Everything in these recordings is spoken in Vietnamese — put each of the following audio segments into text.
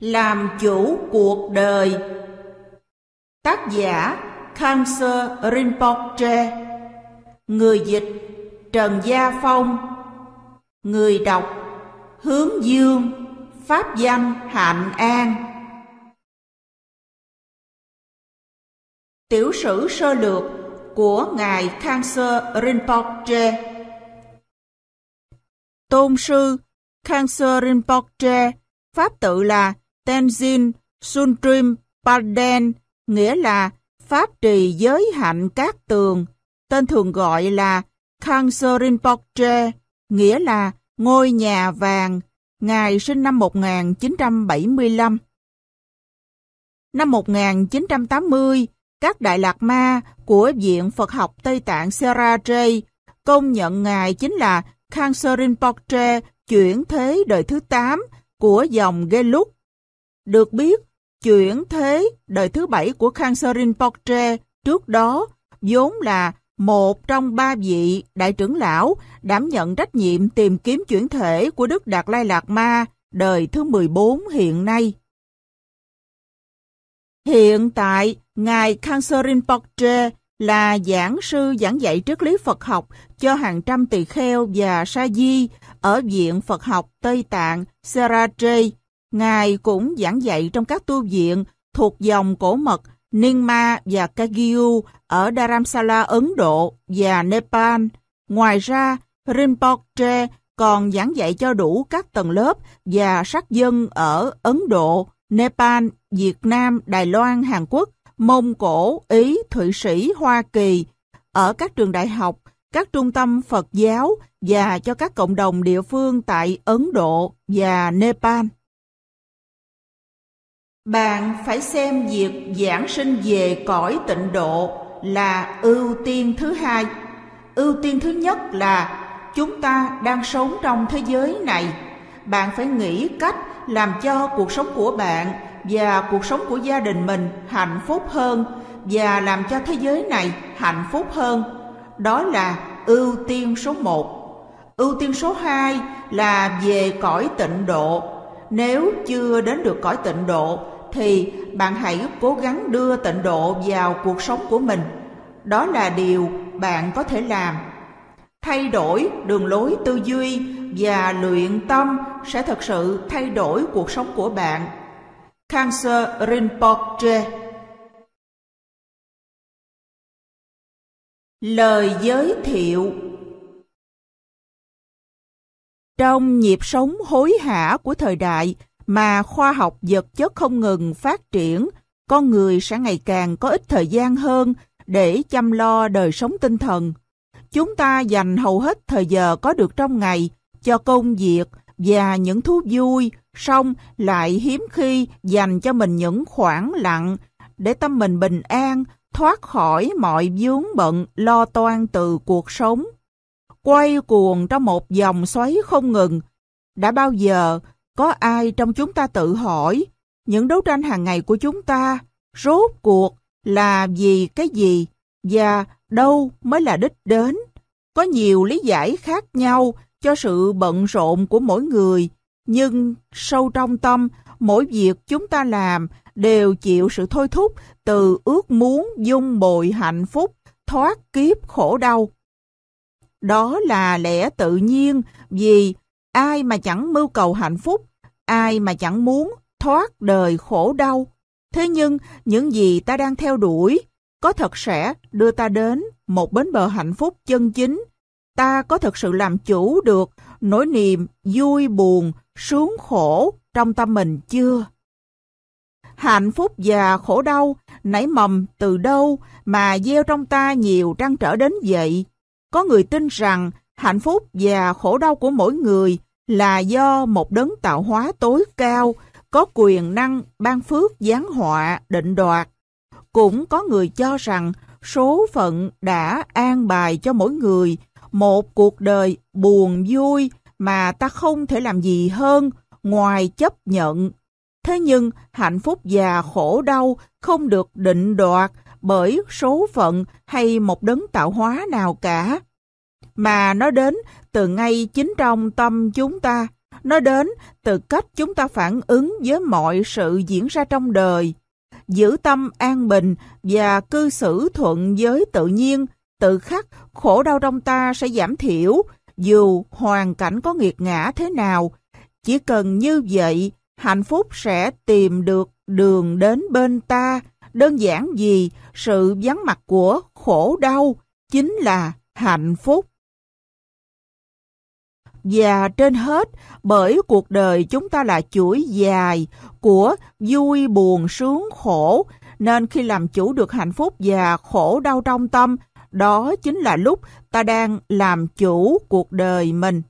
Làm chủ cuộc đời Tác giả Khamser Rinpoche Người dịch Trần Gia Phong Người đọc Hướng Dương Pháp danh Hạnh An Tiểu sử sơ lược của Ngài Khamser Rinpoche Tôn sư Khamser Rinpoche Pháp tự là Tenzin Suntrim Paden nghĩa là Pháp trì giới hạnh các tường, tên thường gọi là Kangso nghĩa là ngôi nhà vàng, ngài sinh năm 1975. Năm 1980, các Đại Lạc Ma của Viện Phật học Tây Tạng Seraje công nhận Ngài chính là Kangso chuyển thế đời thứ 8 của dòng Gelug được biết, chuyển thế đời thứ bảy của Khang Sarin Rinpoche trước đó vốn là một trong ba vị đại trưởng lão đảm nhận trách nhiệm tìm kiếm chuyển thể của Đức Đạt Lai Lạt Ma đời thứ 14 hiện nay. Hiện tại, Ngài Khang Sarin Pokche là giảng sư giảng dạy triết lý Phật học cho hàng trăm tỳ kheo và sa di ở Viện Phật học Tây Tạng Sarache Ngài cũng giảng dạy trong các tu viện thuộc dòng cổ mật Ningma và Kagyu ở Dharamsala Ấn Độ và Nepal. Ngoài ra, Rinpoche còn giảng dạy cho đủ các tầng lớp và sắc dân ở Ấn Độ, Nepal, Việt Nam, Đài Loan, Hàn Quốc, Mông Cổ, Ý, Thụy Sĩ, Hoa Kỳ, ở các trường đại học, các trung tâm Phật giáo và cho các cộng đồng địa phương tại Ấn Độ và Nepal. Bạn phải xem việc giảng sinh về cõi tịnh độ là ưu tiên thứ hai. Ưu tiên thứ nhất là chúng ta đang sống trong thế giới này. Bạn phải nghĩ cách làm cho cuộc sống của bạn và cuộc sống của gia đình mình hạnh phúc hơn và làm cho thế giới này hạnh phúc hơn. Đó là ưu tiên số một. Ưu tiên số hai là về cõi tịnh độ. Nếu chưa đến được cõi tịnh độ thì bạn hãy cố gắng đưa tịnh độ vào cuộc sống của mình. Đó là điều bạn có thể làm. Thay đổi đường lối tư duy và luyện tâm sẽ thực sự thay đổi cuộc sống của bạn. Cancer Rinpoche Lời giới thiệu Trong nhịp sống hối hả của thời đại, mà khoa học vật chất không ngừng phát triển, con người sẽ ngày càng có ít thời gian hơn để chăm lo đời sống tinh thần. Chúng ta dành hầu hết thời giờ có được trong ngày cho công việc và những thú vui, song lại hiếm khi dành cho mình những khoảng lặng để tâm mình bình an, thoát khỏi mọi vướng bận lo toan từ cuộc sống. Quay cuồng trong một dòng xoáy không ngừng. Đã bao giờ có ai trong chúng ta tự hỏi, những đấu tranh hàng ngày của chúng ta rốt cuộc là vì cái gì và đâu mới là đích đến? Có nhiều lý giải khác nhau cho sự bận rộn của mỗi người, nhưng sâu trong tâm, mỗi việc chúng ta làm đều chịu sự thôi thúc từ ước muốn dung bồi hạnh phúc, thoát kiếp khổ đau. Đó là lẽ tự nhiên vì Ai mà chẳng mưu cầu hạnh phúc, ai mà chẳng muốn thoát đời khổ đau. Thế nhưng, những gì ta đang theo đuổi, có thật sẽ đưa ta đến một bến bờ hạnh phúc chân chính. Ta có thật sự làm chủ được nỗi niềm vui buồn, sướng khổ trong tâm mình chưa? Hạnh phúc và khổ đau nảy mầm từ đâu mà gieo trong ta nhiều trăn trở đến vậy? Có người tin rằng hạnh phúc và khổ đau của mỗi người là do một đấng tạo hóa tối cao có quyền năng ban phước giáng họa định đoạt. Cũng có người cho rằng số phận đã an bài cho mỗi người một cuộc đời buồn vui mà ta không thể làm gì hơn ngoài chấp nhận. Thế nhưng hạnh phúc và khổ đau không được định đoạt bởi số phận hay một đấng tạo hóa nào cả mà nó đến từ ngay chính trong tâm chúng ta. Nó đến từ cách chúng ta phản ứng với mọi sự diễn ra trong đời. Giữ tâm an bình và cư xử thuận với tự nhiên, tự khắc khổ đau trong ta sẽ giảm thiểu dù hoàn cảnh có nghiệt ngã thế nào. Chỉ cần như vậy, hạnh phúc sẽ tìm được đường đến bên ta. Đơn giản gì, sự vắng mặt của khổ đau chính là hạnh phúc và trên hết bởi cuộc đời chúng ta là chuỗi dài của vui buồn sướng khổ nên khi làm chủ được hạnh phúc và khổ đau trong tâm đó chính là lúc ta đang làm chủ cuộc đời mình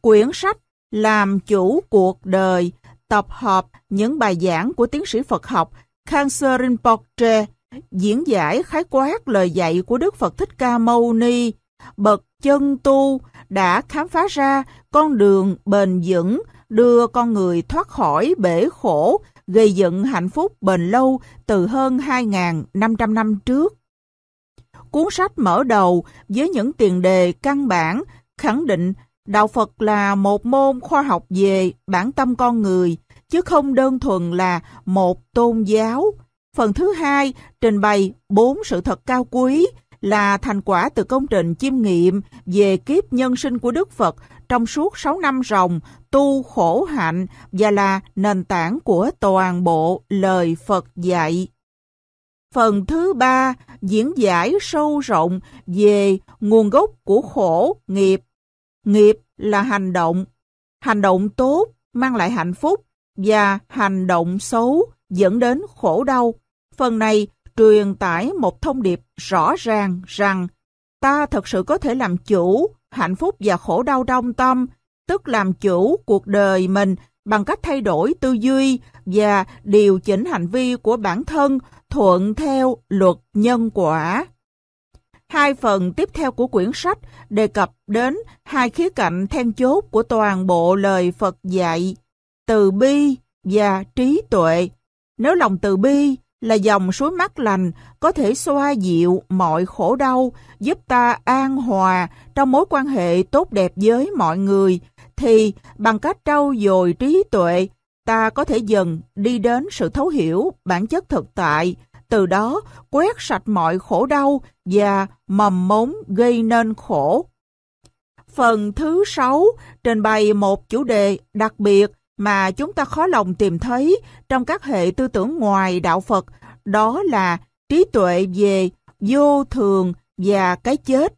quyển sách làm chủ cuộc đời tập hợp những bài giảng của tiến sĩ Phật học Khanser Rinpoche diễn giải khái quát lời dạy của Đức Phật Thích Ca Mâu Ni bậc chân tu đã khám phá ra con đường bền vững đưa con người thoát khỏi bể khổ, gây dựng hạnh phúc bền lâu từ hơn 2.500 năm trước. Cuốn sách mở đầu với những tiền đề căn bản khẳng định Đạo Phật là một môn khoa học về bản tâm con người, chứ không đơn thuần là một tôn giáo. Phần thứ hai trình bày bốn sự thật cao quý là thành quả từ công trình chiêm nghiệm về kiếp nhân sinh của Đức Phật trong suốt 6 năm ròng tu khổ hạnh và là nền tảng của toàn bộ lời Phật dạy. Phần thứ ba diễn giải sâu rộng về nguồn gốc của khổ, nghiệp. Nghiệp là hành động. Hành động tốt mang lại hạnh phúc và hành động xấu dẫn đến khổ đau. Phần này truyền tải một thông điệp rõ ràng rằng ta thật sự có thể làm chủ hạnh phúc và khổ đau đông tâm, tức làm chủ cuộc đời mình bằng cách thay đổi tư duy và điều chỉnh hành vi của bản thân thuận theo luật nhân quả. Hai phần tiếp theo của quyển sách đề cập đến hai khía cạnh then chốt của toàn bộ lời Phật dạy, từ bi và trí tuệ. Nếu lòng từ bi là dòng suối mát lành có thể xoa dịu mọi khổ đau, giúp ta an hòa trong mối quan hệ tốt đẹp với mọi người, thì bằng cách trau dồi trí tuệ, ta có thể dần đi đến sự thấu hiểu bản chất thực tại, từ đó quét sạch mọi khổ đau và mầm mống gây nên khổ. Phần thứ sáu trình bày một chủ đề đặc biệt mà chúng ta khó lòng tìm thấy trong các hệ tư tưởng ngoài đạo Phật, đó là trí tuệ về vô thường và cái chết.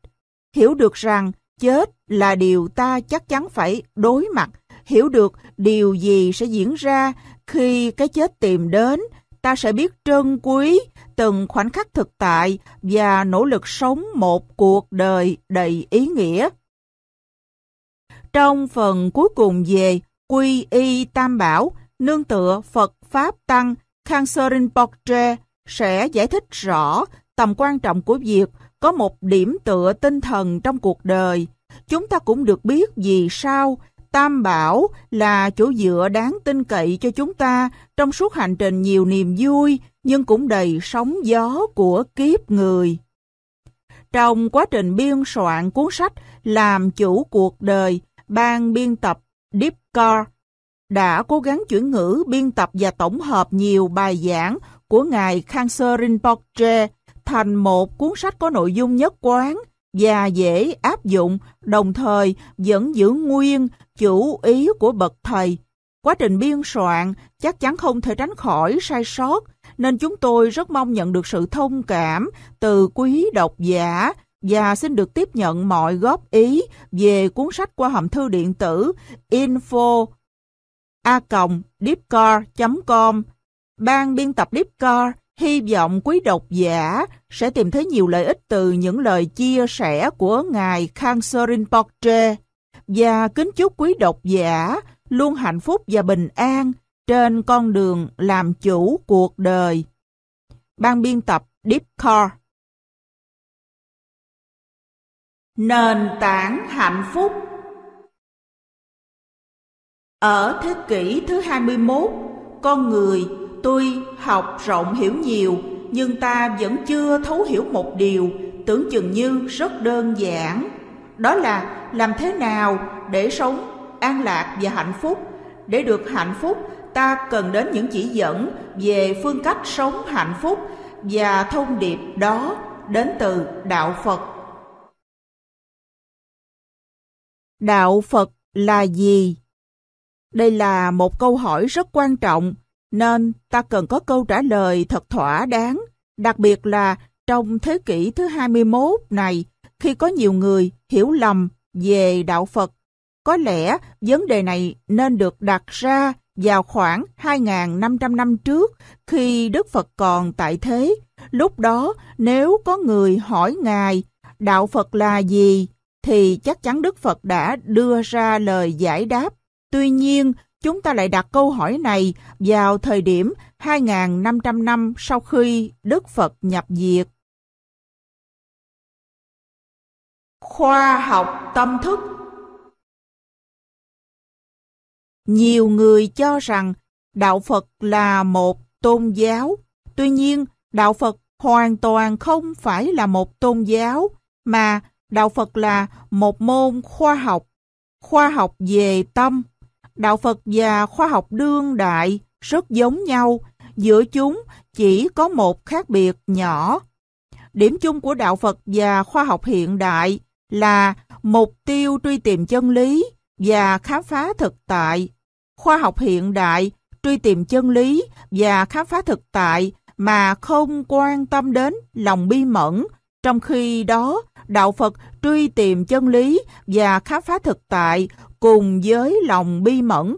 Hiểu được rằng chết là điều ta chắc chắn phải đối mặt, hiểu được điều gì sẽ diễn ra khi cái chết tìm đến, ta sẽ biết trân quý từng khoảnh khắc thực tại và nỗ lực sống một cuộc đời đầy ý nghĩa. Trong phần cuối cùng về quy y tam bảo, nương tựa Phật Pháp Tăng Khanser Rinpoche sẽ giải thích rõ tầm quan trọng của việc có một điểm tựa tinh thần trong cuộc đời. Chúng ta cũng được biết vì sao Tam Bảo là chỗ dựa đáng tin cậy cho chúng ta trong suốt hành trình nhiều niềm vui nhưng cũng đầy sóng gió của kiếp người. Trong quá trình biên soạn cuốn sách Làm chủ cuộc đời, ban biên tập Deep Car đã cố gắng chuyển ngữ, biên tập và tổng hợp nhiều bài giảng của Ngài Khanser Rinpoche thành một cuốn sách có nội dung nhất quán và dễ áp dụng, đồng thời vẫn giữ nguyên chủ ý của bậc thầy. Quá trình biên soạn chắc chắn không thể tránh khỏi sai sót, nên chúng tôi rất mong nhận được sự thông cảm từ quý độc giả và xin được tiếp nhận mọi góp ý về cuốn sách qua hòm thư điện tử info a com Ban biên tập Deepcar hy vọng quý độc giả sẽ tìm thấy nhiều lợi ích từ những lời chia sẻ của Ngài Khang Rinpoche và kính chúc quý độc giả luôn hạnh phúc và bình an trên con đường làm chủ cuộc đời. Ban biên tập Deepcore Nền tảng hạnh phúc Ở thế kỷ thứ 21, con người tuy học rộng hiểu nhiều nhưng ta vẫn chưa thấu hiểu một điều tưởng chừng như rất đơn giản. Đó là làm thế nào để sống an lạc và hạnh phúc. Để được hạnh phúc, ta cần đến những chỉ dẫn về phương cách sống hạnh phúc và thông điệp đó đến từ Đạo Phật Đạo Phật là gì? Đây là một câu hỏi rất quan trọng, nên ta cần có câu trả lời thật thỏa đáng, đặc biệt là trong thế kỷ thứ 21 này, khi có nhiều người hiểu lầm về đạo Phật. Có lẽ vấn đề này nên được đặt ra vào khoảng 2.500 năm trước khi Đức Phật còn tại thế. Lúc đó, nếu có người hỏi Ngài, đạo Phật là gì? thì chắc chắn Đức Phật đã đưa ra lời giải đáp. Tuy nhiên, chúng ta lại đặt câu hỏi này vào thời điểm 2.500 năm sau khi Đức Phật nhập diệt. Khoa học tâm thức Nhiều người cho rằng Đạo Phật là một tôn giáo. Tuy nhiên, Đạo Phật hoàn toàn không phải là một tôn giáo, mà Đạo Phật là một môn khoa học, khoa học về tâm. Đạo Phật và khoa học đương đại rất giống nhau, giữa chúng chỉ có một khác biệt nhỏ. Điểm chung của đạo Phật và khoa học hiện đại là mục tiêu truy tìm chân lý và khám phá thực tại. Khoa học hiện đại truy tìm chân lý và khám phá thực tại mà không quan tâm đến lòng bi mẫn, trong khi đó đạo Phật truy tìm chân lý và khám phá thực tại cùng với lòng bi mẫn.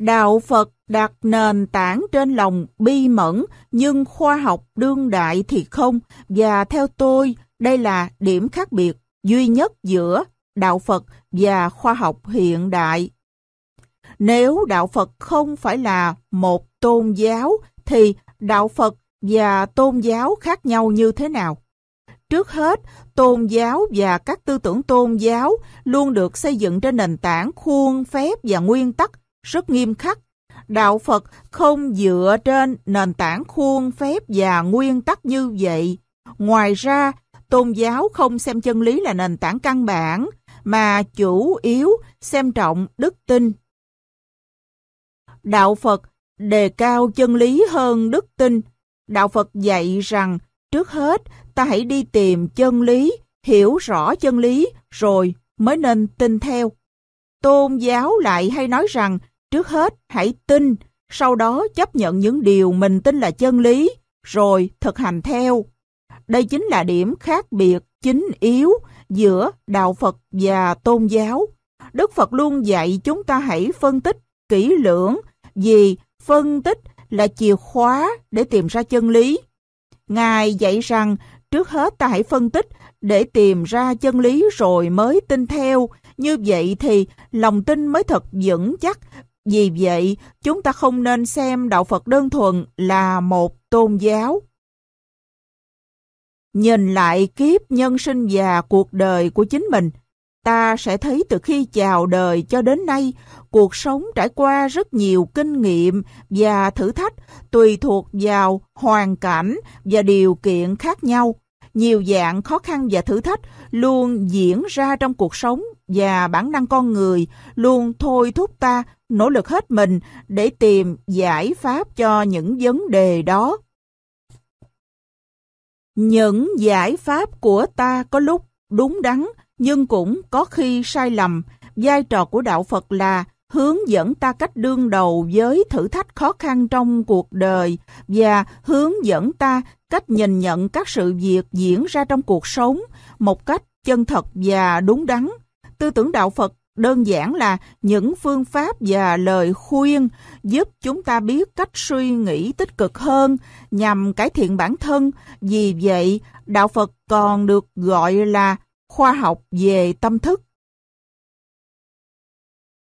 Đạo Phật đặt nền tảng trên lòng bi mẫn nhưng khoa học đương đại thì không và theo tôi đây là điểm khác biệt duy nhất giữa đạo Phật và khoa học hiện đại. Nếu đạo Phật không phải là một tôn giáo thì đạo Phật và tôn giáo khác nhau như thế nào? Trước hết, tôn giáo và các tư tưởng tôn giáo luôn được xây dựng trên nền tảng khuôn phép và nguyên tắc rất nghiêm khắc. Đạo Phật không dựa trên nền tảng khuôn phép và nguyên tắc như vậy. Ngoài ra, tôn giáo không xem chân lý là nền tảng căn bản, mà chủ yếu xem trọng đức tin. Đạo Phật đề cao chân lý hơn đức tin. Đạo Phật dạy rằng Trước hết, ta hãy đi tìm chân lý, hiểu rõ chân lý rồi mới nên tin theo. Tôn giáo lại hay nói rằng trước hết hãy tin, sau đó chấp nhận những điều mình tin là chân lý rồi thực hành theo. Đây chính là điểm khác biệt chính yếu giữa đạo Phật và tôn giáo. Đức Phật luôn dạy chúng ta hãy phân tích kỹ lưỡng vì phân tích là chìa khóa để tìm ra chân lý. Ngài dạy rằng trước hết ta hãy phân tích để tìm ra chân lý rồi mới tin theo. Như vậy thì lòng tin mới thật vững chắc. Vì vậy, chúng ta không nên xem Đạo Phật đơn thuần là một tôn giáo. Nhìn lại kiếp nhân sinh và cuộc đời của chính mình, ta sẽ thấy từ khi chào đời cho đến nay, cuộc sống trải qua rất nhiều kinh nghiệm và thử thách tùy thuộc vào hoàn cảnh và điều kiện khác nhau. Nhiều dạng khó khăn và thử thách luôn diễn ra trong cuộc sống và bản năng con người luôn thôi thúc ta nỗ lực hết mình để tìm giải pháp cho những vấn đề đó. Những giải pháp của ta có lúc đúng đắn nhưng cũng có khi sai lầm. Vai trò của đạo Phật là hướng dẫn ta cách đương đầu với thử thách khó khăn trong cuộc đời và hướng dẫn ta cách nhìn nhận các sự việc diễn ra trong cuộc sống một cách chân thật và đúng đắn. Tư tưởng đạo Phật đơn giản là những phương pháp và lời khuyên giúp chúng ta biết cách suy nghĩ tích cực hơn nhằm cải thiện bản thân. Vì vậy, đạo Phật còn được gọi là khoa học về tâm thức.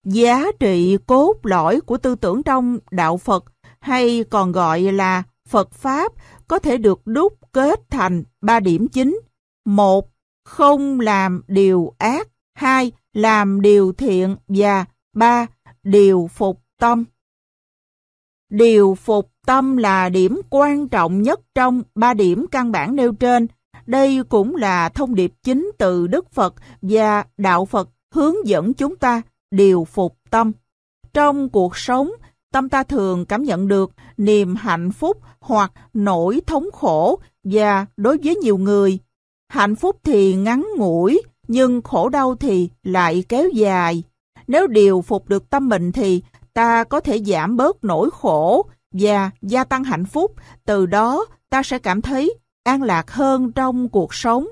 Giá trị cốt lõi của tư tưởng trong đạo Phật hay còn gọi là Phật Pháp có thể được đúc kết thành ba điểm chính. một Không làm điều ác. hai Làm điều thiện. Và ba Điều phục tâm. Điều phục tâm là điểm quan trọng nhất trong ba điểm căn bản nêu trên đây cũng là thông điệp chính từ Đức Phật và Đạo Phật hướng dẫn chúng ta điều phục tâm. Trong cuộc sống, tâm ta thường cảm nhận được niềm hạnh phúc hoặc nỗi thống khổ và đối với nhiều người. Hạnh phúc thì ngắn ngủi, nhưng khổ đau thì lại kéo dài. Nếu điều phục được tâm mình thì ta có thể giảm bớt nỗi khổ và gia tăng hạnh phúc, từ đó ta sẽ cảm thấy an lạc hơn trong cuộc sống.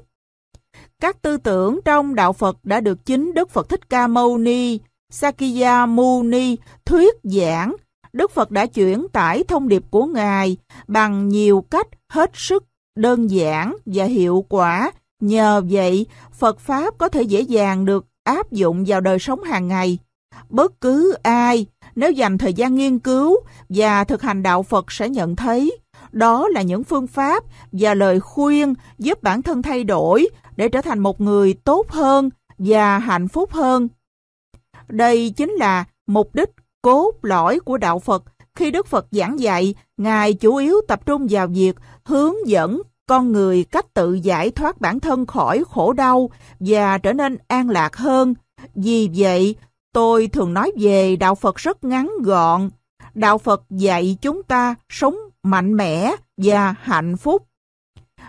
Các tư tưởng trong Đạo Phật đã được chính Đức Phật Thích Ca Mâu Ni, Sakya Muni thuyết giảng. Đức Phật đã chuyển tải thông điệp của Ngài bằng nhiều cách hết sức đơn giản và hiệu quả. Nhờ vậy, Phật Pháp có thể dễ dàng được áp dụng vào đời sống hàng ngày. Bất cứ ai, nếu dành thời gian nghiên cứu và thực hành đạo Phật sẽ nhận thấy đó là những phương pháp và lời khuyên giúp bản thân thay đổi để trở thành một người tốt hơn và hạnh phúc hơn. Đây chính là mục đích cốt lõi của đạo Phật khi Đức Phật giảng dạy, Ngài chủ yếu tập trung vào việc hướng dẫn con người cách tự giải thoát bản thân khỏi khổ đau và trở nên an lạc hơn. Vì vậy, tôi thường nói về đạo Phật rất ngắn gọn. Đạo Phật dạy chúng ta sống mạnh mẽ và hạnh phúc.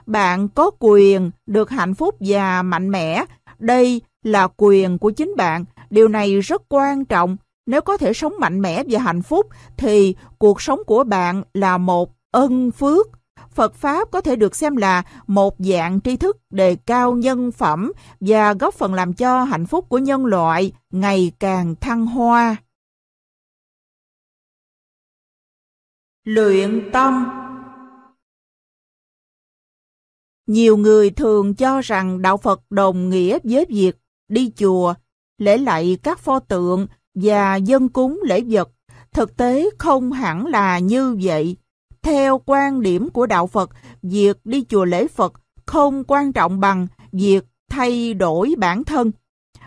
Bạn có quyền được hạnh phúc và mạnh mẽ. Đây là quyền của chính bạn. Điều này rất quan trọng. Nếu có thể sống mạnh mẽ và hạnh phúc thì cuộc sống của bạn là một ân phước. Phật Pháp có thể được xem là một dạng tri thức đề cao nhân phẩm và góp phần làm cho hạnh phúc của nhân loại ngày càng thăng hoa. Luyện tâm Nhiều người thường cho rằng đạo Phật đồng nghĩa với việc đi chùa, lễ lạy các pho tượng và dân cúng lễ vật. Thực tế không hẳn là như vậy. Theo quan điểm của đạo Phật, việc đi chùa lễ Phật không quan trọng bằng việc thay đổi bản thân.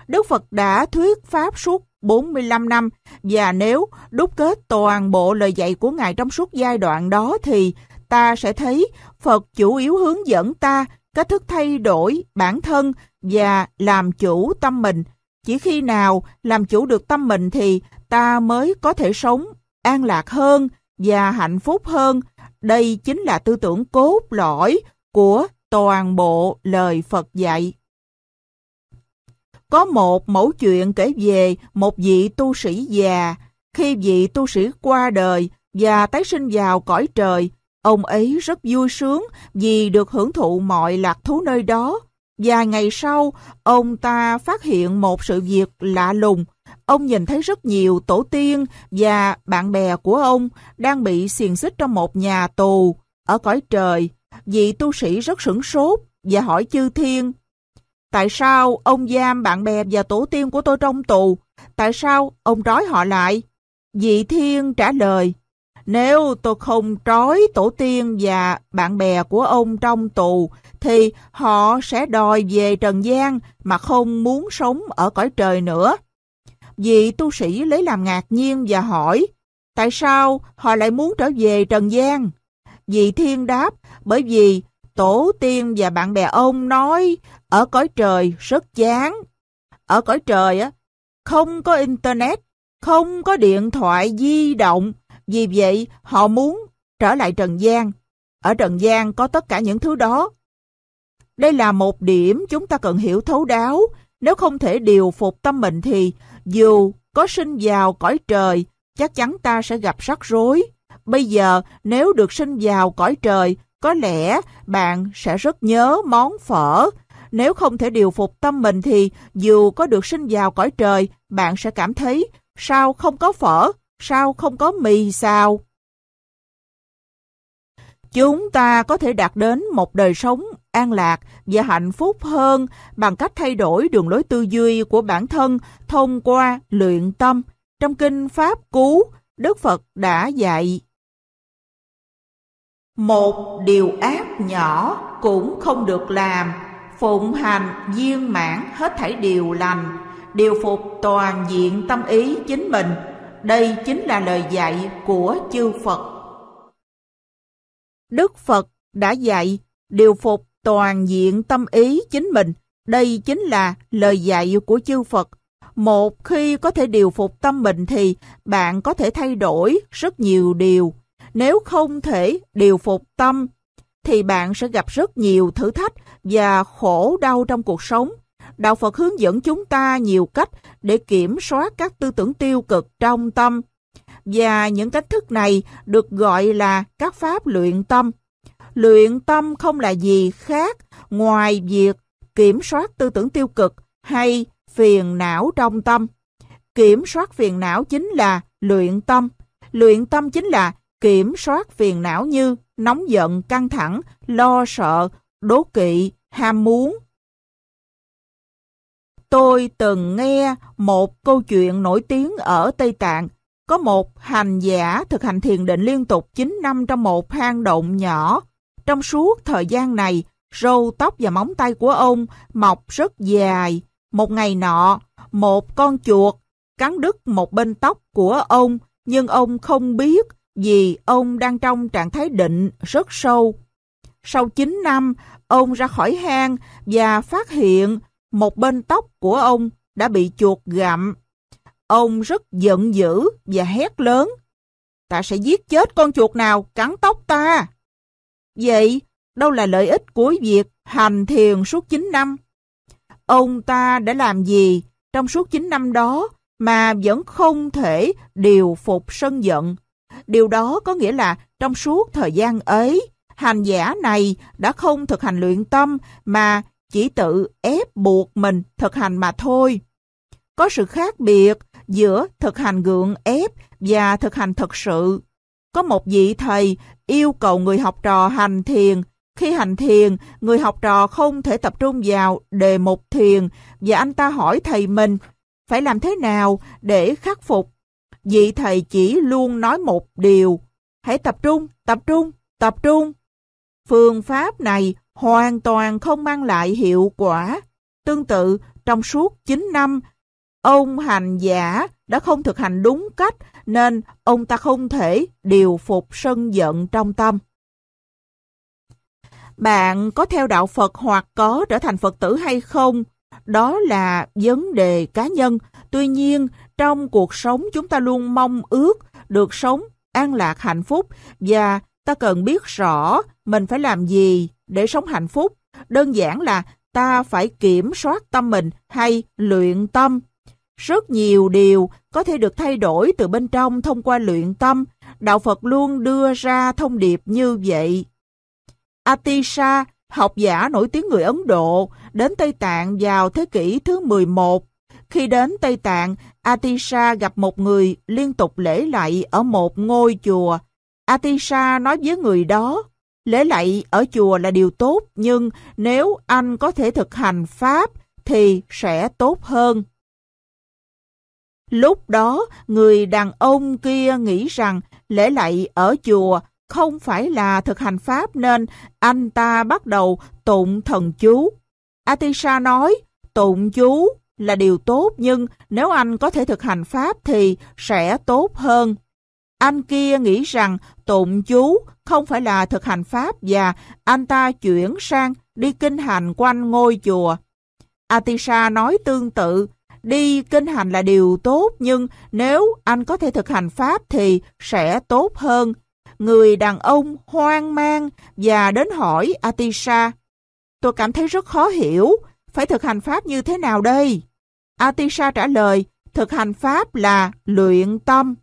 Đức Phật đã thuyết pháp suốt 45 năm và nếu đúc kết toàn bộ lời dạy của Ngài trong suốt giai đoạn đó thì ta sẽ thấy Phật chủ yếu hướng dẫn ta cách thức thay đổi bản thân và làm chủ tâm mình. Chỉ khi nào làm chủ được tâm mình thì ta mới có thể sống an lạc hơn và hạnh phúc hơn. Đây chính là tư tưởng cốt lõi của toàn bộ lời Phật dạy. Có một mẫu chuyện kể về một vị tu sĩ già. Khi vị tu sĩ qua đời và tái sinh vào cõi trời, ông ấy rất vui sướng vì được hưởng thụ mọi lạc thú nơi đó. Và ngày sau, ông ta phát hiện một sự việc lạ lùng. Ông nhìn thấy rất nhiều tổ tiên và bạn bè của ông đang bị xiềng xích trong một nhà tù ở cõi trời. Vị tu sĩ rất sửng sốt và hỏi chư thiên Tại sao ông giam bạn bè và tổ tiên của tôi trong tù? Tại sao ông trói họ lại? Dị Thiên trả lời, nếu tôi không trói tổ tiên và bạn bè của ông trong tù, thì họ sẽ đòi về Trần gian mà không muốn sống ở cõi trời nữa. Dị tu sĩ lấy làm ngạc nhiên và hỏi, tại sao họ lại muốn trở về Trần gian? Dị Thiên đáp, bởi vì Tổ tiên và bạn bè ông nói ở cõi trời rất chán. Ở cõi trời á không có internet, không có điện thoại di động, vì vậy họ muốn trở lại trần gian. Ở trần gian có tất cả những thứ đó. Đây là một điểm chúng ta cần hiểu thấu đáo, nếu không thể điều phục tâm mình thì dù có sinh vào cõi trời, chắc chắn ta sẽ gặp rắc rối. Bây giờ nếu được sinh vào cõi trời có lẽ bạn sẽ rất nhớ món phở. Nếu không thể điều phục tâm mình thì dù có được sinh vào cõi trời, bạn sẽ cảm thấy sao không có phở, sao không có mì xào. Chúng ta có thể đạt đến một đời sống an lạc và hạnh phúc hơn bằng cách thay đổi đường lối tư duy của bản thân thông qua luyện tâm. Trong Kinh Pháp Cú, Đức Phật đã dạy một điều ác nhỏ cũng không được làm, phụng hành viên mãn hết thảy điều lành, điều phục toàn diện tâm ý chính mình. Đây chính là lời dạy của chư Phật. Đức Phật đã dạy điều phục toàn diện tâm ý chính mình. Đây chính là lời dạy của chư Phật. Một khi có thể điều phục tâm mình thì bạn có thể thay đổi rất nhiều điều. Nếu không thể điều phục tâm, thì bạn sẽ gặp rất nhiều thử thách và khổ đau trong cuộc sống. Đạo Phật hướng dẫn chúng ta nhiều cách để kiểm soát các tư tưởng tiêu cực trong tâm. Và những cách thức này được gọi là các pháp luyện tâm. Luyện tâm không là gì khác ngoài việc kiểm soát tư tưởng tiêu cực hay phiền não trong tâm. Kiểm soát phiền não chính là luyện tâm. Luyện tâm chính là kiểm soát phiền não như nóng giận, căng thẳng, lo sợ, đố kỵ, ham muốn. Tôi từng nghe một câu chuyện nổi tiếng ở Tây Tạng. Có một hành giả thực hành thiền định liên tục 9 năm trong một hang động nhỏ. Trong suốt thời gian này, râu tóc và móng tay của ông mọc rất dài. Một ngày nọ, một con chuột cắn đứt một bên tóc của ông, nhưng ông không biết vì ông đang trong trạng thái định rất sâu. Sau 9 năm, ông ra khỏi hang và phát hiện một bên tóc của ông đã bị chuột gặm. Ông rất giận dữ và hét lớn. Ta sẽ giết chết con chuột nào cắn tóc ta. Vậy, đâu là lợi ích của việc hành thiền suốt 9 năm? Ông ta đã làm gì trong suốt 9 năm đó mà vẫn không thể điều phục sân giận Điều đó có nghĩa là trong suốt thời gian ấy, hành giả này đã không thực hành luyện tâm mà chỉ tự ép buộc mình thực hành mà thôi. Có sự khác biệt giữa thực hành gượng ép và thực hành thật sự. Có một vị thầy yêu cầu người học trò hành thiền. Khi hành thiền, người học trò không thể tập trung vào đề mục thiền và anh ta hỏi thầy mình phải làm thế nào để khắc phục vị thầy chỉ luôn nói một điều, hãy tập trung, tập trung, tập trung. Phương pháp này hoàn toàn không mang lại hiệu quả. Tương tự, trong suốt 9 năm, ông hành giả đã không thực hành đúng cách nên ông ta không thể điều phục sân giận trong tâm. Bạn có theo đạo Phật hoặc có trở thành Phật tử hay không? Đó là vấn đề cá nhân. Tuy nhiên, trong cuộc sống chúng ta luôn mong ước được sống an lạc hạnh phúc và ta cần biết rõ mình phải làm gì để sống hạnh phúc. Đơn giản là ta phải kiểm soát tâm mình hay luyện tâm. Rất nhiều điều có thể được thay đổi từ bên trong thông qua luyện tâm. Đạo Phật luôn đưa ra thông điệp như vậy. Atisha, học giả nổi tiếng người Ấn Độ, đến Tây Tạng vào thế kỷ thứ 11. Khi đến Tây Tạng, Atisha gặp một người liên tục lễ lạy ở một ngôi chùa. Atisha nói với người đó, lễ lạy ở chùa là điều tốt, nhưng nếu anh có thể thực hành Pháp thì sẽ tốt hơn. Lúc đó, người đàn ông kia nghĩ rằng lễ lạy ở chùa không phải là thực hành Pháp nên anh ta bắt đầu tụng thần chú. Atisha nói, tụng chú là điều tốt nhưng nếu anh có thể thực hành Pháp thì sẽ tốt hơn. Anh kia nghĩ rằng tụng chú không phải là thực hành Pháp và anh ta chuyển sang đi kinh hành quanh ngôi chùa. Atisha nói tương tự, đi kinh hành là điều tốt nhưng nếu anh có thể thực hành Pháp thì sẽ tốt hơn. Người đàn ông hoang mang và đến hỏi Atisha, tôi cảm thấy rất khó hiểu, phải thực hành Pháp như thế nào đây? Atisha trả lời, thực hành pháp là luyện tâm.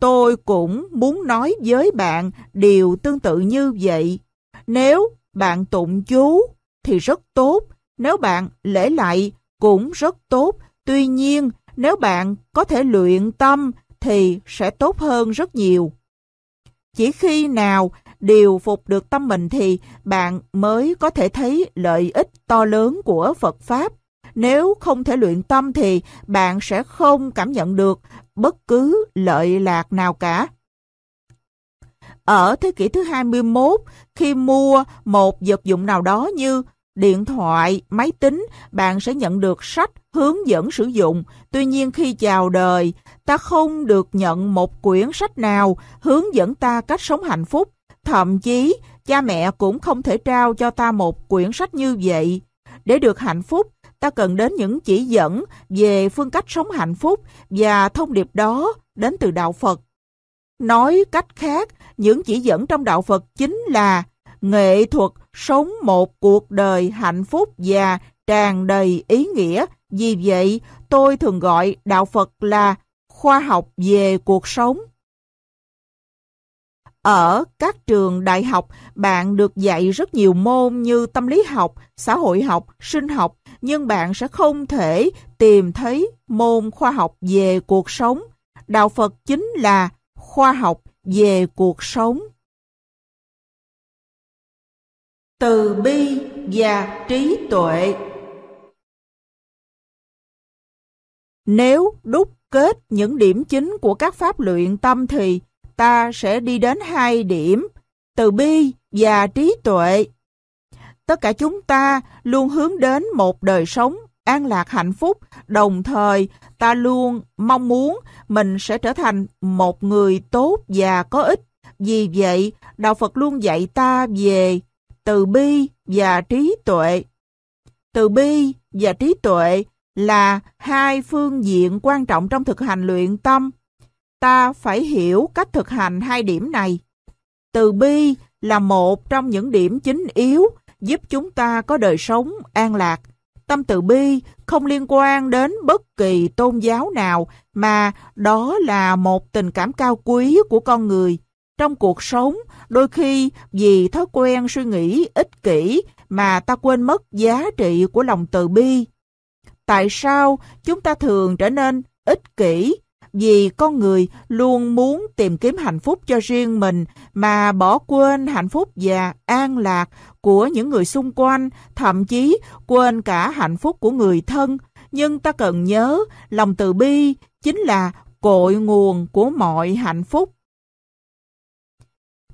Tôi cũng muốn nói với bạn điều tương tự như vậy. Nếu bạn tụng chú thì rất tốt, nếu bạn lễ lại cũng rất tốt. Tuy nhiên, nếu bạn có thể luyện tâm thì sẽ tốt hơn rất nhiều. Chỉ khi nào điều phục được tâm mình thì bạn mới có thể thấy lợi ích to lớn của Phật Pháp. Nếu không thể luyện tâm thì bạn sẽ không cảm nhận được bất cứ lợi lạc nào cả. Ở thế kỷ thứ 21, khi mua một vật dụng nào đó như điện thoại, máy tính, bạn sẽ nhận được sách hướng dẫn sử dụng. Tuy nhiên khi chào đời, ta không được nhận một quyển sách nào hướng dẫn ta cách sống hạnh phúc. Thậm chí, cha mẹ cũng không thể trao cho ta một quyển sách như vậy. Để được hạnh phúc, ta cần đến những chỉ dẫn về phương cách sống hạnh phúc và thông điệp đó đến từ đạo Phật. Nói cách khác, những chỉ dẫn trong đạo Phật chính là nghệ thuật sống một cuộc đời hạnh phúc và tràn đầy ý nghĩa. Vì vậy, tôi thường gọi đạo Phật là khoa học về cuộc sống. Ở các trường đại học, bạn được dạy rất nhiều môn như tâm lý học, xã hội học, sinh học, nhưng bạn sẽ không thể tìm thấy môn khoa học về cuộc sống. Đạo Phật chính là khoa học về cuộc sống. Từ bi và trí tuệ Nếu đúc kết những điểm chính của các pháp luyện tâm thì ta sẽ đi đến hai điểm, từ bi và trí tuệ tất cả chúng ta luôn hướng đến một đời sống an lạc hạnh phúc, đồng thời ta luôn mong muốn mình sẽ trở thành một người tốt và có ích. Vì vậy, Đạo Phật luôn dạy ta về từ bi và trí tuệ. Từ bi và trí tuệ là hai phương diện quan trọng trong thực hành luyện tâm. Ta phải hiểu cách thực hành hai điểm này. Từ bi là một trong những điểm chính yếu giúp chúng ta có đời sống an lạc. Tâm từ bi không liên quan đến bất kỳ tôn giáo nào mà đó là một tình cảm cao quý của con người. Trong cuộc sống, đôi khi vì thói quen suy nghĩ ích kỷ mà ta quên mất giá trị của lòng từ bi. Tại sao chúng ta thường trở nên ích kỷ vì con người luôn muốn tìm kiếm hạnh phúc cho riêng mình mà bỏ quên hạnh phúc và an lạc của những người xung quanh, thậm chí quên cả hạnh phúc của người thân. Nhưng ta cần nhớ, lòng từ bi chính là cội nguồn của mọi hạnh phúc.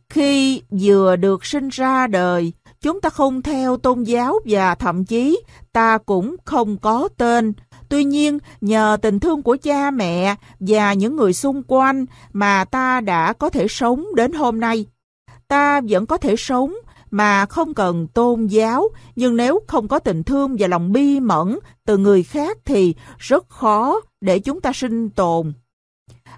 Khi vừa được sinh ra đời, chúng ta không theo tôn giáo và thậm chí ta cũng không có tên. Tuy nhiên, nhờ tình thương của cha mẹ và những người xung quanh mà ta đã có thể sống đến hôm nay. Ta vẫn có thể sống mà không cần tôn giáo, nhưng nếu không có tình thương và lòng bi mẫn từ người khác thì rất khó để chúng ta sinh tồn.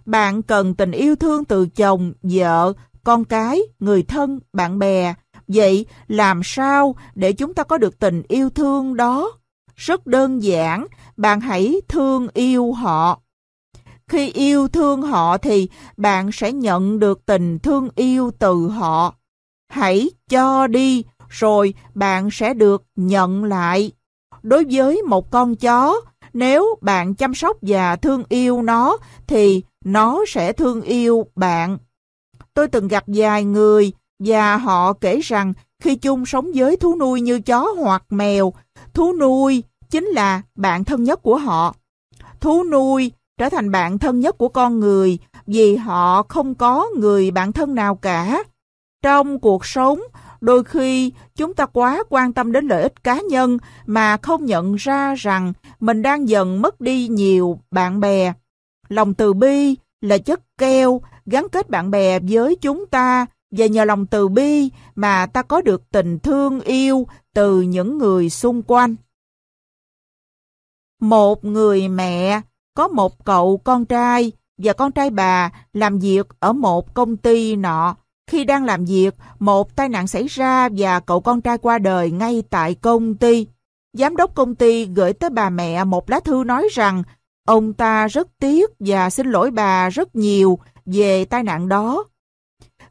Bạn cần tình yêu thương từ chồng, vợ, con cái, người thân, bạn bè. Vậy làm sao để chúng ta có được tình yêu thương đó? Rất đơn giản bạn hãy thương yêu họ. Khi yêu thương họ thì bạn sẽ nhận được tình thương yêu từ họ. Hãy cho đi rồi bạn sẽ được nhận lại. Đối với một con chó, nếu bạn chăm sóc và thương yêu nó thì nó sẽ thương yêu bạn. Tôi từng gặp vài người và họ kể rằng khi chung sống với thú nuôi như chó hoặc mèo, thú nuôi chính là bạn thân nhất của họ. Thú nuôi trở thành bạn thân nhất của con người vì họ không có người bạn thân nào cả. Trong cuộc sống, đôi khi chúng ta quá quan tâm đến lợi ích cá nhân mà không nhận ra rằng mình đang dần mất đi nhiều bạn bè. Lòng từ bi là chất keo gắn kết bạn bè với chúng ta và nhờ lòng từ bi mà ta có được tình thương yêu từ những người xung quanh. Một người mẹ có một cậu con trai và con trai bà làm việc ở một công ty nọ. Khi đang làm việc, một tai nạn xảy ra và cậu con trai qua đời ngay tại công ty. Giám đốc công ty gửi tới bà mẹ một lá thư nói rằng ông ta rất tiếc và xin lỗi bà rất nhiều về tai nạn đó.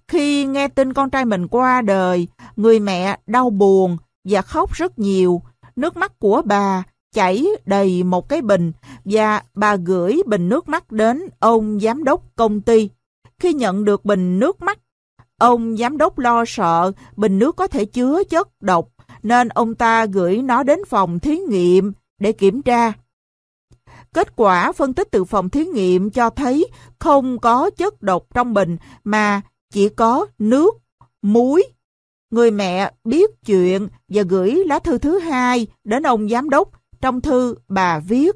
Khi nghe tin con trai mình qua đời, người mẹ đau buồn và khóc rất nhiều. Nước mắt của bà chảy đầy một cái bình và bà gửi bình nước mắt đến ông giám đốc công ty. Khi nhận được bình nước mắt, ông giám đốc lo sợ bình nước có thể chứa chất độc nên ông ta gửi nó đến phòng thí nghiệm để kiểm tra. Kết quả phân tích từ phòng thí nghiệm cho thấy không có chất độc trong bình mà chỉ có nước, muối. Người mẹ biết chuyện và gửi lá thư thứ hai đến ông giám đốc trong thư bà viết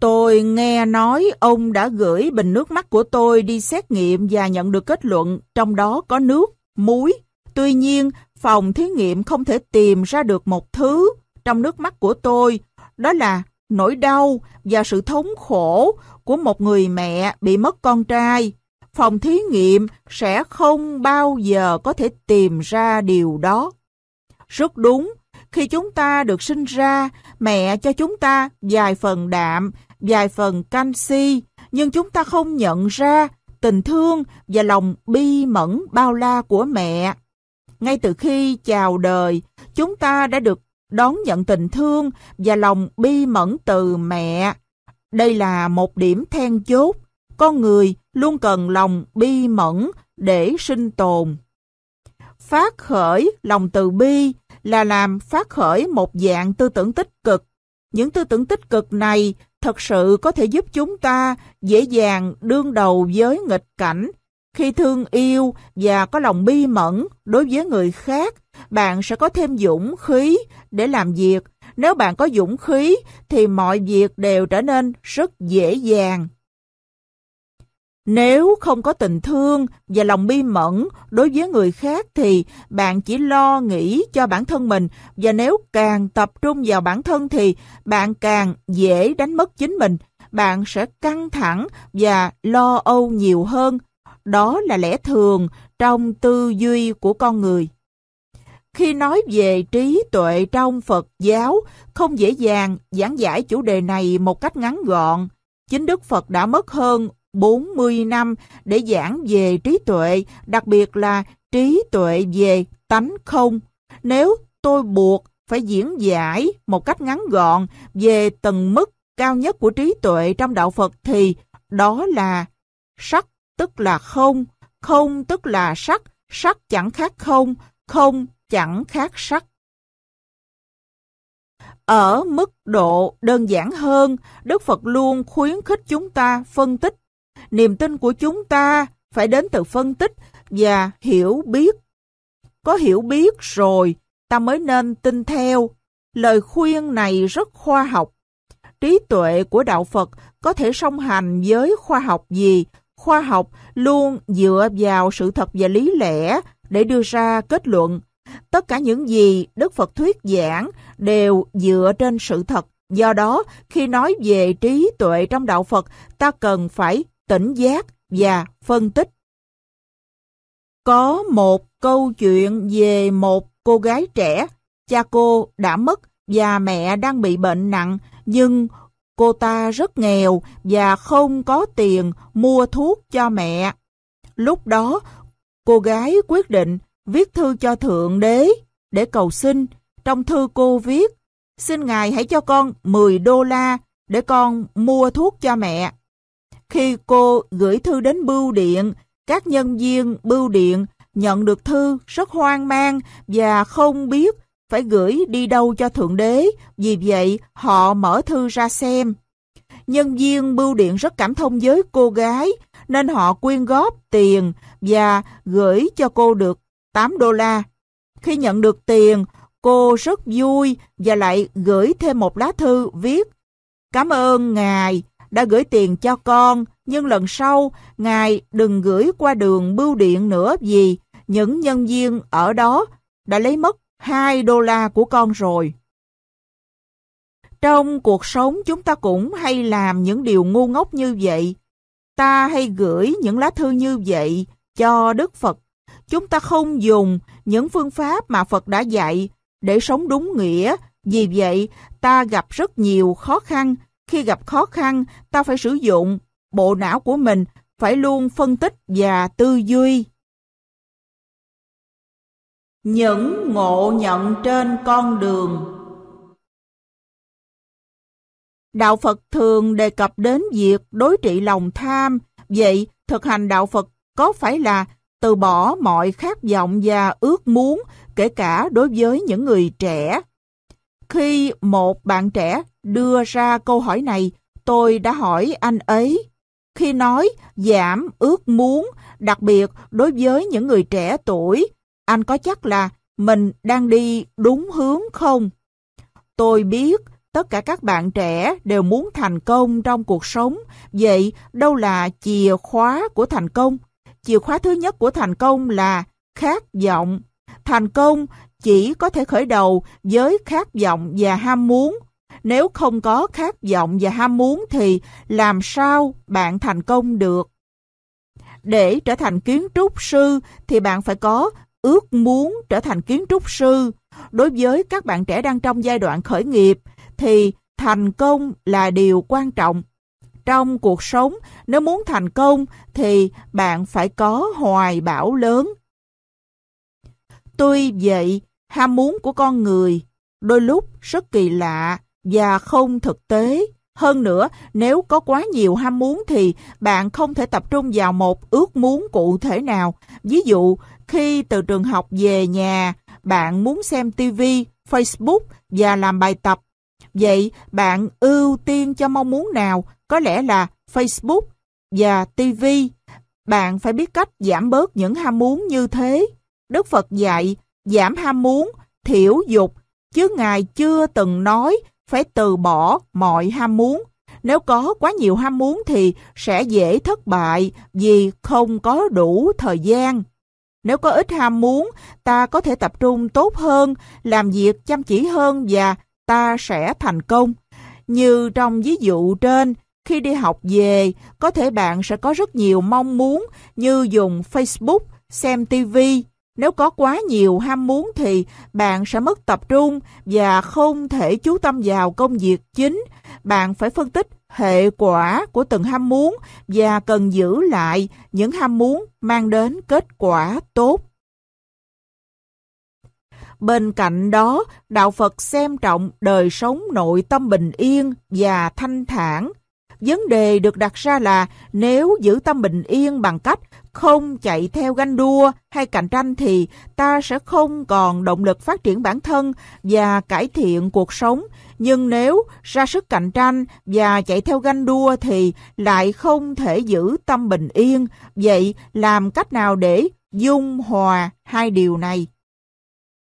Tôi nghe nói ông đã gửi bình nước mắt của tôi đi xét nghiệm và nhận được kết luận trong đó có nước, muối. Tuy nhiên, phòng thí nghiệm không thể tìm ra được một thứ trong nước mắt của tôi, đó là nỗi đau và sự thống khổ của một người mẹ bị mất con trai. Phòng thí nghiệm sẽ không bao giờ có thể tìm ra điều đó. Rất đúng, khi chúng ta được sinh ra, mẹ cho chúng ta vài phần đạm, vài phần canxi, nhưng chúng ta không nhận ra tình thương và lòng bi mẫn bao la của mẹ. Ngay từ khi chào đời, chúng ta đã được đón nhận tình thương và lòng bi mẫn từ mẹ. Đây là một điểm then chốt. Con người luôn cần lòng bi mẫn để sinh tồn. Phát khởi lòng từ bi là làm phát khởi một dạng tư tưởng tích cực. Những tư tưởng tích cực này thật sự có thể giúp chúng ta dễ dàng đương đầu với nghịch cảnh. Khi thương yêu và có lòng bi mẫn đối với người khác, bạn sẽ có thêm dũng khí để làm việc. Nếu bạn có dũng khí thì mọi việc đều trở nên rất dễ dàng. Nếu không có tình thương và lòng bi mẫn đối với người khác thì bạn chỉ lo nghĩ cho bản thân mình và nếu càng tập trung vào bản thân thì bạn càng dễ đánh mất chính mình, bạn sẽ căng thẳng và lo âu nhiều hơn. Đó là lẽ thường trong tư duy của con người. Khi nói về trí tuệ trong Phật giáo, không dễ dàng giảng giải chủ đề này một cách ngắn gọn. Chính Đức Phật đã mất hơn 40 năm để giảng về trí tuệ, đặc biệt là trí tuệ về tánh không. Nếu tôi buộc phải diễn giải một cách ngắn gọn về tầng mức cao nhất của trí tuệ trong đạo Phật thì đó là sắc tức là không, không tức là sắc, sắc chẳng khác không, không chẳng khác sắc. Ở mức độ đơn giản hơn, Đức Phật luôn khuyến khích chúng ta phân tích niềm tin của chúng ta phải đến từ phân tích và hiểu biết. Có hiểu biết rồi, ta mới nên tin theo. Lời khuyên này rất khoa học. Trí tuệ của Đạo Phật có thể song hành với khoa học gì? Khoa học luôn dựa vào sự thật và lý lẽ để đưa ra kết luận. Tất cả những gì Đức Phật thuyết giảng đều dựa trên sự thật. Do đó, khi nói về trí tuệ trong Đạo Phật, ta cần phải tỉnh giác và phân tích. Có một câu chuyện về một cô gái trẻ, cha cô đã mất và mẹ đang bị bệnh nặng, nhưng cô ta rất nghèo và không có tiền mua thuốc cho mẹ. Lúc đó, cô gái quyết định viết thư cho Thượng Đế để cầu xin. Trong thư cô viết, xin Ngài hãy cho con 10 đô la để con mua thuốc cho mẹ. Khi cô gửi thư đến bưu điện, các nhân viên bưu điện nhận được thư rất hoang mang và không biết phải gửi đi đâu cho Thượng Đế, vì vậy họ mở thư ra xem. Nhân viên bưu điện rất cảm thông với cô gái, nên họ quyên góp tiền và gửi cho cô được 8 đô la. Khi nhận được tiền, cô rất vui và lại gửi thêm một lá thư viết Cảm ơn ngài đã gửi tiền cho con, nhưng lần sau ngài đừng gửi qua đường bưu điện nữa vì những nhân viên ở đó đã lấy mất 2 đô la của con rồi. Trong cuộc sống chúng ta cũng hay làm những điều ngu ngốc như vậy. Ta hay gửi những lá thư như vậy cho Đức Phật. Chúng ta không dùng những phương pháp mà Phật đã dạy để sống đúng nghĩa. Vì vậy, ta gặp rất nhiều khó khăn khi gặp khó khăn, ta phải sử dụng bộ não của mình phải luôn phân tích và tư duy. Những ngộ nhận trên con đường Đạo Phật thường đề cập đến việc đối trị lòng tham, vậy thực hành đạo Phật có phải là từ bỏ mọi khát vọng và ước muốn kể cả đối với những người trẻ. Khi một bạn trẻ đưa ra câu hỏi này, tôi đã hỏi anh ấy. Khi nói giảm ước muốn, đặc biệt đối với những người trẻ tuổi, anh có chắc là mình đang đi đúng hướng không? Tôi biết tất cả các bạn trẻ đều muốn thành công trong cuộc sống, vậy đâu là chìa khóa của thành công? Chìa khóa thứ nhất của thành công là khát vọng. Thành công chỉ có thể khởi đầu với khát vọng và ham muốn, nếu không có khát vọng và ham muốn thì làm sao bạn thành công được? Để trở thành kiến trúc sư thì bạn phải có ước muốn trở thành kiến trúc sư. Đối với các bạn trẻ đang trong giai đoạn khởi nghiệp thì thành công là điều quan trọng. Trong cuộc sống, nếu muốn thành công thì bạn phải có hoài bão lớn. Tuy vậy, ham muốn của con người đôi lúc rất kỳ lạ và không thực tế. Hơn nữa, nếu có quá nhiều ham muốn thì bạn không thể tập trung vào một ước muốn cụ thể nào. Ví dụ, khi từ trường học về nhà, bạn muốn xem TV, Facebook và làm bài tập. Vậy bạn ưu tiên cho mong muốn nào? Có lẽ là Facebook và TV. Bạn phải biết cách giảm bớt những ham muốn như thế. Đức Phật dạy giảm ham muốn, thiểu dục, chứ Ngài chưa từng nói phải từ bỏ mọi ham muốn. Nếu có quá nhiều ham muốn thì sẽ dễ thất bại vì không có đủ thời gian. Nếu có ít ham muốn, ta có thể tập trung tốt hơn, làm việc chăm chỉ hơn và ta sẽ thành công. Như trong ví dụ trên, khi đi học về, có thể bạn sẽ có rất nhiều mong muốn như dùng Facebook, xem TV, nếu có quá nhiều ham muốn thì bạn sẽ mất tập trung và không thể chú tâm vào công việc chính. Bạn phải phân tích hệ quả của từng ham muốn và cần giữ lại những ham muốn mang đến kết quả tốt. Bên cạnh đó, Đạo Phật xem trọng đời sống nội tâm bình yên và thanh thản Vấn đề được đặt ra là nếu giữ tâm bình yên bằng cách không chạy theo ganh đua hay cạnh tranh thì ta sẽ không còn động lực phát triển bản thân và cải thiện cuộc sống. Nhưng nếu ra sức cạnh tranh và chạy theo ganh đua thì lại không thể giữ tâm bình yên. Vậy làm cách nào để dung hòa hai điều này?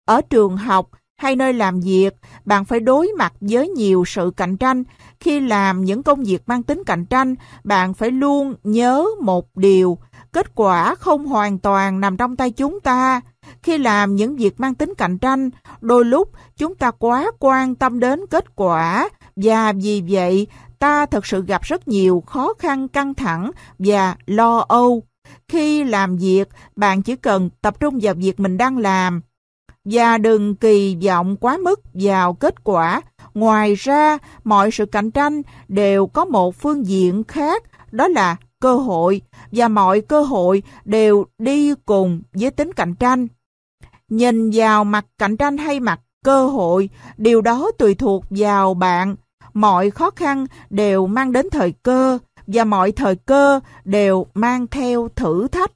Ở trường học, hay nơi làm việc, bạn phải đối mặt với nhiều sự cạnh tranh. Khi làm những công việc mang tính cạnh tranh, bạn phải luôn nhớ một điều, kết quả không hoàn toàn nằm trong tay chúng ta. Khi làm những việc mang tính cạnh tranh, đôi lúc chúng ta quá quan tâm đến kết quả và vì vậy ta thực sự gặp rất nhiều khó khăn căng thẳng và lo âu. Khi làm việc, bạn chỉ cần tập trung vào việc mình đang làm, và đừng kỳ vọng quá mức vào kết quả. Ngoài ra, mọi sự cạnh tranh đều có một phương diện khác, đó là cơ hội, và mọi cơ hội đều đi cùng với tính cạnh tranh. Nhìn vào mặt cạnh tranh hay mặt cơ hội, điều đó tùy thuộc vào bạn. Mọi khó khăn đều mang đến thời cơ, và mọi thời cơ đều mang theo thử thách.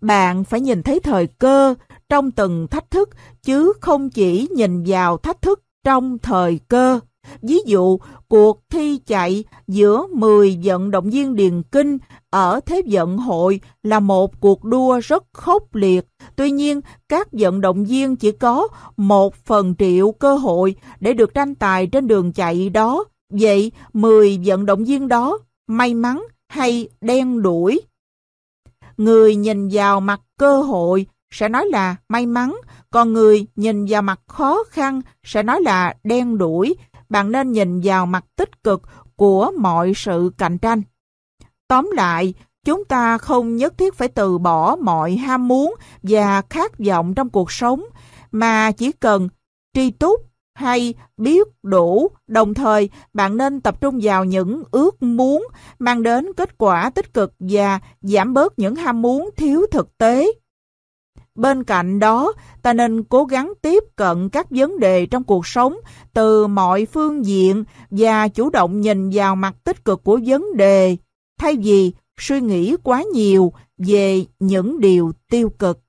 Bạn phải nhìn thấy thời cơ trong từng thách thức chứ không chỉ nhìn vào thách thức trong thời cơ. Ví dụ, cuộc thi chạy giữa 10 vận động viên điền kinh ở Thế vận hội là một cuộc đua rất khốc liệt. Tuy nhiên, các vận động viên chỉ có một phần triệu cơ hội để được tranh tài trên đường chạy đó. Vậy, 10 vận động viên đó may mắn hay đen đuổi? Người nhìn vào mặt cơ hội sẽ nói là may mắn, còn người nhìn vào mặt khó khăn sẽ nói là đen đuổi, bạn nên nhìn vào mặt tích cực của mọi sự cạnh tranh. Tóm lại, chúng ta không nhất thiết phải từ bỏ mọi ham muốn và khát vọng trong cuộc sống, mà chỉ cần tri túc hay biết đủ, đồng thời bạn nên tập trung vào những ước muốn mang đến kết quả tích cực và giảm bớt những ham muốn thiếu thực tế. Bên cạnh đó, ta nên cố gắng tiếp cận các vấn đề trong cuộc sống từ mọi phương diện và chủ động nhìn vào mặt tích cực của vấn đề, thay vì suy nghĩ quá nhiều về những điều tiêu cực.